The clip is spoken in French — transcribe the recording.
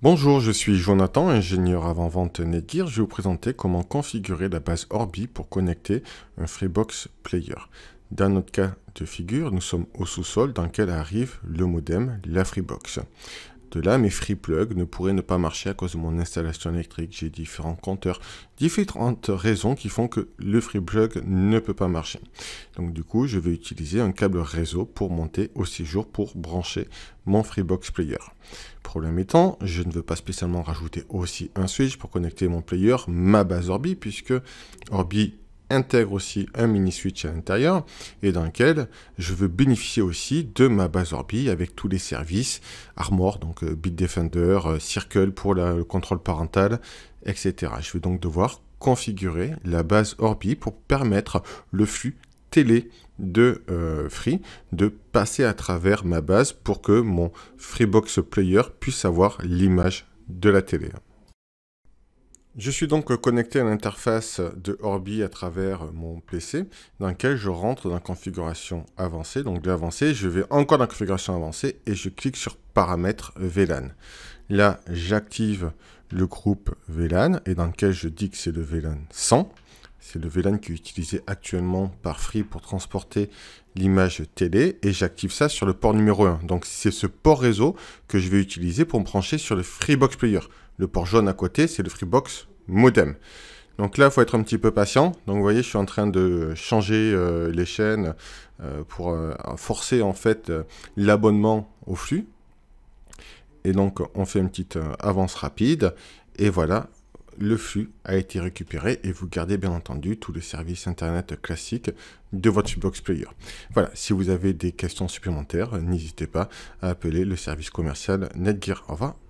Bonjour, je suis Jonathan, ingénieur avant-vente Netgear. Je vais vous présenter comment configurer la base Orbi pour connecter un Freebox Player. Dans notre cas de figure, nous sommes au sous-sol dans lequel arrive le modem, la Freebox. De là, mes free plugs ne pourraient ne pas marcher à cause de mon installation électrique. J'ai différents compteurs, différentes raisons qui font que le free plug ne peut pas marcher. Donc du coup, je vais utiliser un câble réseau pour monter au séjour pour brancher mon Freebox Player. Problème étant, je ne veux pas spécialement rajouter aussi un switch pour connecter mon player, ma base Orbi, puisque Orbi intègre aussi un mini switch à l'intérieur et dans lequel je veux bénéficier aussi de ma base Orbi avec tous les services Armor, donc euh, Bitdefender, euh, Circle pour le contrôle parental, etc. Je vais donc devoir configurer la base Orbi pour permettre le flux télé de euh, Free de passer à travers ma base pour que mon Freebox Player puisse avoir l'image de la télé. Je suis donc connecté à l'interface de Orbi à travers mon PC dans lequel je rentre dans configuration avancée. Donc de je vais encore dans configuration avancée et je clique sur paramètres VLAN. Là, j'active le groupe VLAN et dans lequel je dis que c'est le VLAN 100. C'est le VLAN qui est utilisé actuellement par Free pour transporter l'image télé et j'active ça sur le port numéro 1. Donc c'est ce port réseau que je vais utiliser pour me brancher sur le Freebox Player. Le port jaune à côté, c'est le Freebox Modem. Donc là, il faut être un petit peu patient. Donc vous voyez, je suis en train de changer euh, les chaînes euh, pour euh, forcer en fait l'abonnement au flux. Et donc on fait une petite avance rapide. Et voilà, le flux a été récupéré et vous gardez bien entendu tout le service internet classique de votre Xbox Player. Voilà, si vous avez des questions supplémentaires, n'hésitez pas à appeler le service commercial Netgear. Au revoir.